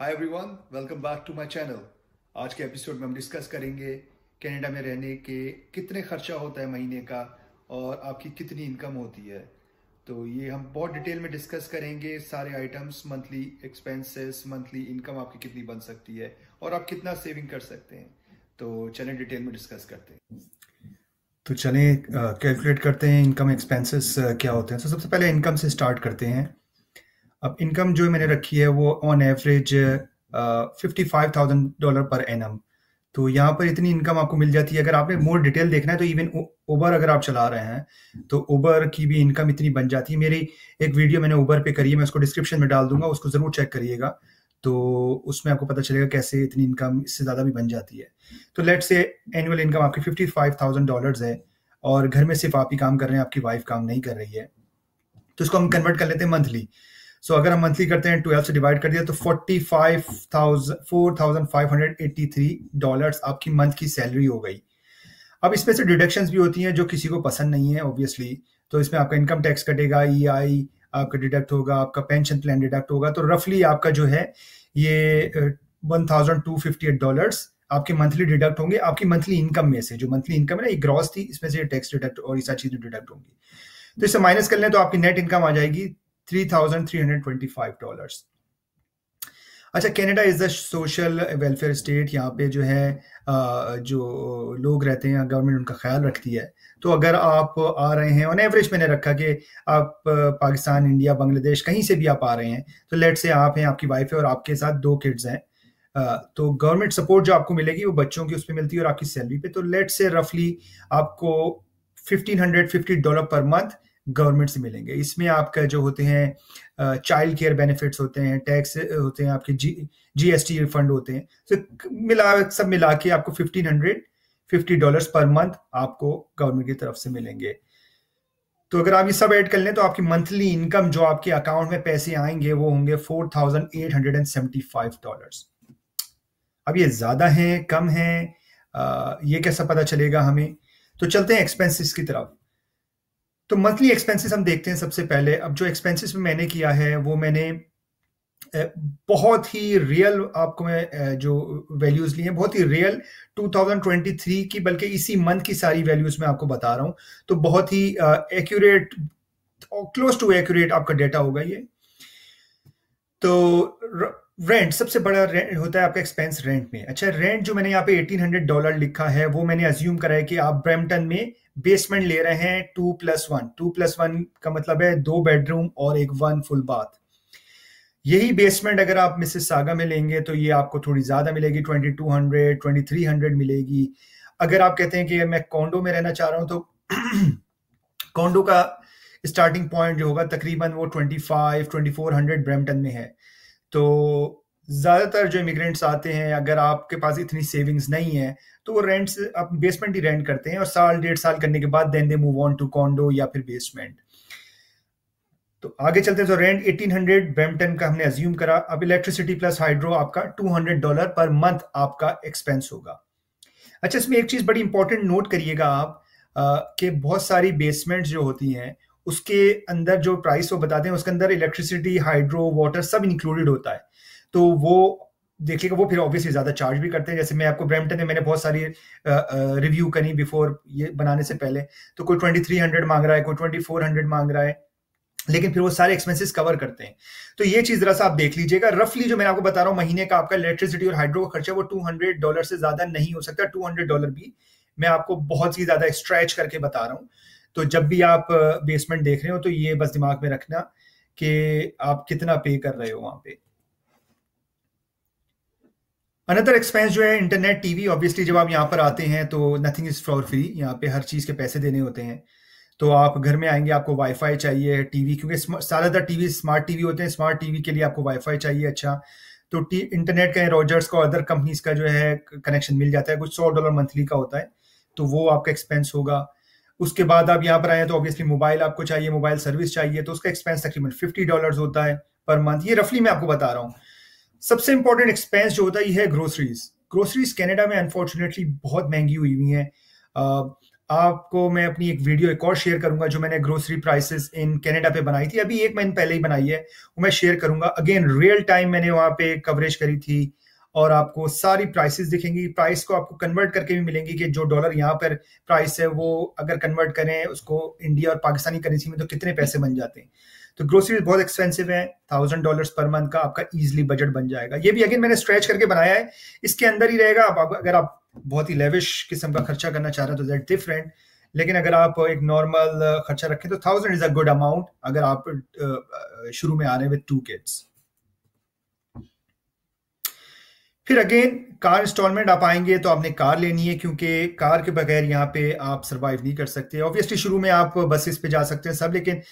hi everyone welcome back to my channel आज के episode में हम डिस्कस करेंगे कनाडा में रहने के कितने खर्चा होता है महीने का और आपकी कितनी इनकम होती है तो ये हम बहुत डिटेल में डिस्कस करेंगे सारे items monthly expenses monthly income आपकी कितनी बन सकती है और आप कितना सेविंग कर सकते हैं तो चलें डिटेल में डिस्कस करते हैं तो चलें कैलकुलेट करते हैं इनकम एक्सपेंसेस क्या होते हैं तो सबसे पहले इनकम से स्टार्ट करते हैं अब इनकम जो मैंने रखी है वो on average fifty five thousand dollar पर एन तो यहाँ पर इतनी इनकम आपको मिल जाती है अगर आपने मोर डिटेल देखना है तो इवन ओबर अगर आप चला रहे हैं तो ओबर की भी इनकम इतनी बन जाती है मेरी एक वीडियो मैंने ओबर पे करी है मैं उसको डिस्क्रिप्शन में डाल दूंगा उसको ज़रूर चेक करिएगा तो उसमें आपको पता चलेगा कैसे इतनी इनकम इससे ज़्यादा भी बन जाती है तो लेट से एनुअल इनकम आपकी फिफ्टी फाइव थाउजेंड डॉलर है और घर में सिर्फ आप ही काम कर रहे हैं आपकी वाइफ काम नहीं कर रही है तो इसको हम कन्वर्ट कर लेते हैं मंथली सो अगर हम मंथली करते हैं ट्वेल्व से डिवाइड कर दिया तो forty five thousand four thousand five hundred eighty three dollar आपकी मंथ की सैलरी हो गई अब इसमें से डिडक्शन भी होती हैं जो किसी को पसंद नहीं है ऑब्वियसली तो इसमें आपका इनकम टैक्स कटेगा ई e आई आपका डिडक्ट होगा आपका पेंशन प्लान डिडक्ट होगा तो रफली आपका जो है ये one thousand two fifty eight dollars आपके मंथली डिडक्ट होंगे आपकी मंथली इनकम में से जो मंथली इनकम है ना ये ग्रॉस थी इसमें से टैक्स डिडक्ट और ये सारी चीजें डिडक्ट होंगी तो इसे माइनस कर लें तो आपकी नेट इनकम आ जाएगी $3,325 अच्छा Canada is the social welfare state यहाँ पे जो है जो लोग रहते हैं गवर्नमेंट उनका ख्याल रखती है तो अगर आप आ रहे हैं ऑन एवरेज मैंने रखा कि आप पाकिस्तान इंडिया बांग्लादेश कहीं से भी आप आ रहे हैं तो लेट से आप हैं आपकी वाइफ है और आपके साथ दो किड्स हैं तो गवर्नमेंट सपोर्ट जो आपको मिलेगी वो बच्चों की उस पर मिलती है और आपकी सैलरी पे तो लेट से रफली आपको fifteen hundred fifty dollar per month government से मिलेंगे इसमें आपका जो होते हैं चाइल्ड केयर बेनिफिट्स होते हैं टैक्स होते हैं आपके जी टी फंड होते हैं तो मिला सब मिला के आपको fifteen hundred fifty dollar per month आपको गवर्नमेंट की तरफ से मिलेंगे तो अगर आप ये सब ऐड कर लें तो आपकी मंथली इनकम जो आपके अकाउंट में पैसे आएंगे वो होंगे four thousand eight hundred and seventy five dollar अब ये ज्यादा है कम है आ, ये कैसा पता चलेगा हमें तो चलते हैं एक्सपेंसेस की तरफ तो मंथली एक्सपेंसेस हम देखते हैं सबसे पहले अब जो एक्सपेंसेस में मैंने किया है वो मैंने बहुत ही रियल आपको मैं जो वैल्यूज ली हैं बहुत ही रियल 2023 की बल्कि इसी मंथ की सारी वैल्यूज मैं आपको बता रहा हूं तो बहुत ही एक्यूरेट क्लोज टू एक्यूरेट आपका डेटा होगा ये तो रेंट सबसे बड़ा रेंट होता है आपका एक्सपेंस रेंट में अच्छा रेंट जो मैंने यहाँ पे 1800 डॉलर लिखा है वो मैंने अज्यूम करा है कि आप ब्रैमटन में बेसमेंट ले रहे हैं two plus one two plus one का मतलब है दो बेडरूम और एक वन फुल बाथ यही बेसमेंट अगर आप मिसेस सागा में लेंगे तो ये आपको थोड़ी ज्यादा मिलेगी twenty two hundred twenty three hundred मिलेगी अगर आप कहते हैं कि मैं कॉन्डो में रहना चाह रहा हूं तो कॉन्डो का स्टार्टिंग पॉइंट जो होगा तकरीबन वो twenty five twenty four hundred Brampton में है तो ज़्यादातर जो इमिग्रेंट्स आते हैं अगर आपके पास इतनी सेविंग्स नहीं है तो वो रेंट्स आप बेसमेंट ही रेंट करते हैं और साल डेढ़ साल करने के बाद then they move on to condo या फिर बेसमेंट तो आगे चलते हैं तो रेंट 1800 ब्रैम्पटन का हमने अज्यूम करा अब इलेक्ट्रिसिटी प्लस हाइड्रो आपका 200 डॉलर पर मंथ आपका एक्सपेंस होगा अच्छा इसमें एक चीज़ बड़ी इंपॉर्टेंट नोट करिएगा आप कि बहुत सारी बेसमेंट जो होती हैं उसके अंदर जो प्राइस वो बताते हैं उसके अंदर इलेक्ट्रिसिटी हाइड्रो वाटर सब इंक्लूडेड होता है तो वो देखिएगा वो फिर ऑब्वियसली ज़्यादा चार्ज भी करते हैं जैसे मैं आपको ब्रैमटन में मैंने बहुत सारी रिव्यू करी बिफोर ये बनाने से पहले तो कोई ट्वेंटी थ्री हंड्रेड मांग रहा है कोई ट्वेंटी फोर हंड्रेड मांग रहा है लेकिन फिर वो सारे एक्सपेंसेस कवर करते हैं तो ये चीज जरा सा आप देख लीजिएगा रफली जो मैं आपको बता रहा हूँ महीने का आपका इलेक्ट्रिसिटी और हाइड्रो का खर्चा वो टू हंड्रेड डॉलर से ज्यादा नहीं हो सकता टू हंड्रेड डॉलर भी मैं आपको बहुत ही ज्यादा स्ट्रेच करके बता रहा हूँ तो जब भी आप बेसमेंट देख रहे हो तो ये बस दिमाग में रखना कि आप कितना पे कर रहे हो वहां पे अनदर एक्सपेंस जो है इंटरनेट टीवी ऑब्वियसली जब आप यहाँ पर आते हैं तो नथिंग इज फॉर फ्री यहाँ पे हर चीज़ के पैसे देने होते हैं तो आप घर में आएंगे आपको वाईफाई चाहिए टीवी क्योंकि ज़्यादातर टीवी स्मार्ट टीवी होते हैं स्मार्ट टीवी के लिए आपको वाईफाई चाहिए अच्छा तो टी इंटरनेट का रॉजर्स का अदर कंपनीज का जो है कनेक्शन मिल जाता है कुछ सौ डॉलर मंथली का होता है तो वो आपका एक्सपेंस होगा उसके बाद आप यहाँ पर आए तो ऑब्वियसली मोबाइल आपको चाहिए मोबाइल सर्विस चाहिए तो उसका एक्सपेंस तकरीबन फिफ्टी डॉलर होता है पर मंथ ये रफली मैं आपको बता रहा हूँ सबसे इंपॉर्टेंट एक्सपेंस जो होता है यह है ग्रोसरीज ग्रोसरीज कैनेडा में अनफॉर्चुनेटली बहुत महंगी हुई हुई हैं आपको मैं अपनी एक वीडियो एक और शेयर करूंगा जो मैंने ग्रोसरी प्राइसेस इन कनाडा पे बनाई थी अभी एक महीने पहले ही बनाई है वो मैं शेयर करूंगा अगेन रियल टाइम मैंने वहां पे कवरेज करी थी और आपको सारी प्राइसेस दिखेंगी प्राइस को आपको कन्वर्ट करके भी मिलेंगी कि जो डॉलर यहाँ पर प्राइस है वो अगर कन्वर्ट करें उसको इंडिया और पाकिस्तानी करेंसी में तो कितने पैसे बन जाते हैं तो ग्रोसरीज बहुत एक्सपेंसिव है थाउजेंड डॉलर पर मंथ का आपका इजिली बजट बन जाएगा ये भी अगेन मैंने स्ट्रेच करके बनाया है इसके अंदर ही रहेगा आप अगर आप बहुत ही लेविश किस्म का खर्चा करना चाह रहे हैं तो दैट डिफरेंट लेकिन अगर आप एक नॉर्मल खर्चा रखें तो thousand is a good amount अगर आप शुरू में आ रहे हैं विद टू किड्स फिर अगेन कार इंस्टॉलमेंट आप आएंगे तो आपने कार लेनी है क्योंकि कार के बगैर यहाँ पे आप सरवाइव नहीं कर सकते ऑब्वियसली शुरू में आप बसेस पे जा सकते हैं सब लेकिन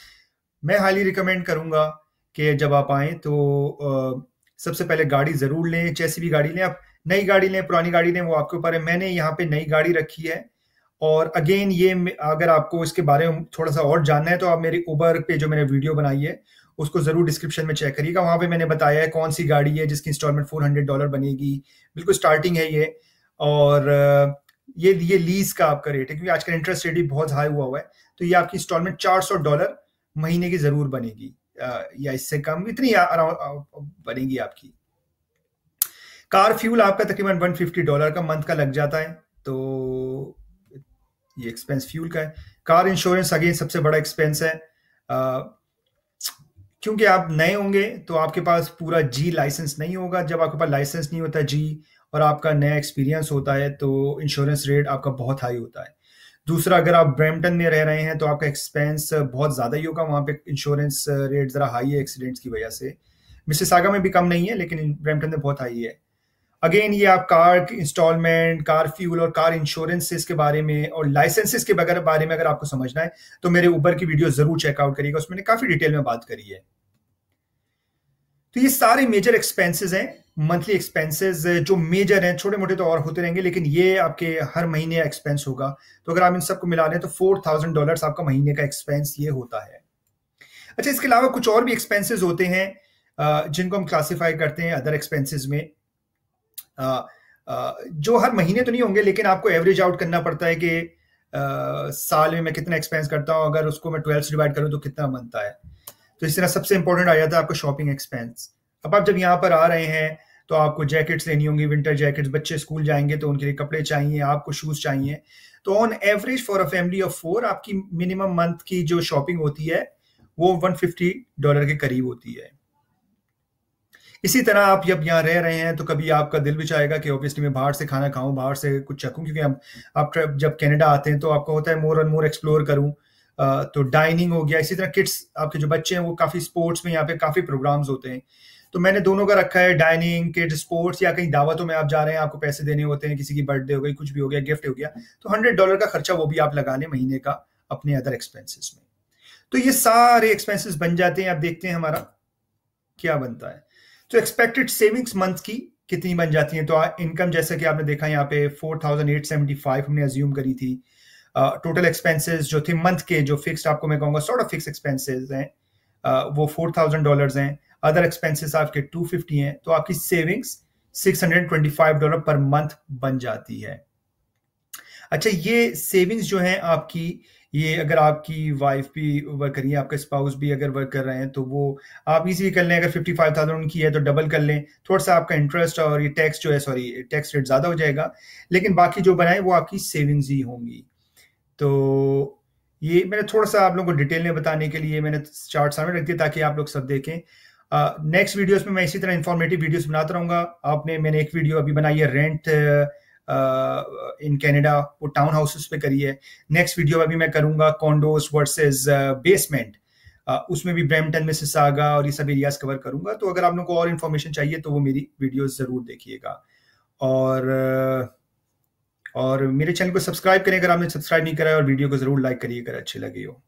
मैं हाईली रिकमेंड करूंगा कि जब आप आए तो सबसे पहले गाड़ी ज़रूर लें जैसी भी गाड़ी लें आप नई गाड़ी लें पुरानी गाड़ी लें वो आपके ऊपर है मैंने यहाँ पे नई गाड़ी रखी है और अगेन ये अगर आपको इसके बारे में थोड़ा सा और जानना है तो आप मेरी उबर पे जो मैंने वीडियो बनाई है उसको ज़रूर डिस्क्रिप्शन में चेक करिएगा वहां पे मैंने बताया है कौन सी गाड़ी है जिसकी इंस्टॉलमेंट फोर हंड्रेड डॉलर बनेगी बिल्कुल स्टार्टिंग है ये और ये ये लीज का आपका रेट है क्योंकि आज इंटरेस्ट रेट भी बहुत हाई हुआ हुआ है तो ये आपकी इंस्टॉलमेंट चार सौ डॉलर महीने की जरूर बनेगी या इससे कम इतनी बनेगी आपकी कार फ्यूल आपका तकरीबन 150 डॉलर का मंथ का लग जाता है तो ये एक्सपेंस फ्यूल का है कार इंश्योरेंस अगेन सबसे बड़ा एक्सपेंस है क्योंकि आप नए होंगे तो आपके पास पूरा जी लाइसेंस नहीं होगा जब आपके पास लाइसेंस नहीं होता जी और आपका नया एक्सपीरियंस होता है तो इंश्योरेंस रेट आपका बहुत हाई होता है दूसरा अगर आप ब्रैम्पटन में रह रहे हैं तो आपका एक्सपेंस बहुत ज़्यादा ही होगा वहां पे इंश्योरेंस रेट ज़रा हाई है एक्सीडेंट्स की वजह से सागा में भी कम नहीं है लेकिन ब्रैम्पटन में बहुत हाई है अगेन ये आप कार इंस्टॉलमेंट कार फ्यूल और कार इंश्योरेंसेस के बारे में और लाइसेंसेस के बगैर बारे में अगर आपको समझना है तो मेरे ऊबर की वीडियो ज़रूर चेकआउट करिएगा उसमें काफ़ी डिटेल में बात करी है तो ये सारे मेजर एक्सपेंसेस हैं मंथली एक्सपेंसेस uh, जो मेजर हैं छोटे मोटे तो और होते रहेंगे लेकिन ये आपके हर महीने एक्सपेंस होगा तो अगर आप इन सबको मिला लें तो फोर थाउजेंड डॉलर आपका महीने का एक्सपेंस ये होता है अच्छा इसके अलावा कुछ और भी एक्सपेंसेस होते हैं जिनको हम क्लासीफाई करते हैं अदर एक्सपेंसेस में जो हर महीने तो नहीं होंगे लेकिन आपको एवरेज आउट करना पड़ता है कि साल में मैं कितना एक्सपेंस करता हूँ अगर उसको मैं ट्वेल्थ डिवाइड करूँ तो कितना बनता है तो इस तरह सबसे इंपॉर्टेंट आ जाता है आपका शॉपिंग एक्सपेंस अब आप जब यहाँ पर आ रहे हैं तो आपको जैकेट्स लेनी होंगी विंटर जैकेट्स बच्चे स्कूल जाएंगे तो उनके लिए कपड़े चाहिए आपको शूज़ चाहिए तो on average for a family of four आपकी मिनिमम मंथ की जो शॉपिंग होती है वो 150 डॉलर के करीब होती है इसी तरह आप जब यहाँ रह रहे हैं तो कभी आपका दिल भी चाहेगा कि ऑब्वियसली मैं बाहर से खाना खाऊं बाहर से कुछ चखूं क्योंकि हम आप जब कनाडा आते हैं तो आपको होता है मोर एंड मोर एक्सप्लोर करूं तो डाइनिंग हो गया इसी तरह किड्स आपके जो बच्चे हैं वो काफ़ी स्पोर्ट्स में यहाँ पे काफ़ी प्रोग्राम्स होते हैं तो मैंने दोनों का रखा है डाइनिंग किड स्पोर्ट्स या कहीं दावतों में आप जा रहे हैं आपको पैसे देने होते हैं किसी की बर्थडे हो गई कुछ भी हो गया गिफ्ट हो गया तो हंड्रेड डॉलर का खर्चा वो भी आप लगा लें महीने का अपने अदर एक्सपेंसेस में तो ये सारे एक्सपेंसेस बन जाते हैं आप देखते हैं हमारा क्या बनता है तो एक्सपेक्टेड सेविंग्स मंथ की कितनी बन जाती है तो इनकम जैसा कि आपने देखा यहाँ पे four thousand eight seventy five हमने अज्यूम करी थी टोटल एक्सपेंसेस जो थे मंथ के जो फिक्स आपको मैं कहूंगा सॉर्ट ऑफ फिक्स एक्सपेंसेस हैं uh, वो फोर थाउजेंड डॉलर हैं अदर एक्सपेंसेस आपके टू फिफ्टी हैं तो आपकी savings six hundred twenty five dollar per month बन जाती है अच्छा ये सेविंग्स जो है आपकी ये अगर आपकी वाइफ भी वर्क कर रही है आपका स्पाउस भी अगर वर्क कर रहे हैं तो वो आप इजीली कर लें अगर फिफ्टी फाइव थाउजेंड उनकी है तो डबल कर लें थोड़ा सा आपका इंटरेस्ट और ये टैक्स जो है सॉरी टैक्स रेट ज़्यादा हो जाएगा लेकिन बाकी जो बनाए वो आपकी सेविंग्स ही होंगी तो ये मैंने थोड़ा सा आप लोगों को डिटेल में बताने के लिए मैंने चार्ट सामने रख दिया ताकि आप लोग सब देखें नेक्स्ट uh, वीडियोस में मैं इसी तरह इन्फॉर्मेटिव वीडियोस बनाता रहूंगा आपने मैंने एक वीडियो अभी बनाई है रेंट इन कैनेडा वो टाउन हाउसेस पे करी है नेक्स्ट वीडियो अभी मैं करूंगा कॉन्डोज वर्सेज बेसमेंट उसमें भी ब्रैमटन में सिसागा और ये सब एरियाज कवर करूंगा तो अगर आप लोग को और इन्फॉर्मेशन चाहिए तो वो मेरी वीडियो जरूर देखिएगा और uh, और मेरे चैनल को सब्सक्राइब करें अगर आपने सब्सक्राइब नहीं करा है और वीडियो को जरूर लाइक करिए अगर अच्छी लगी हो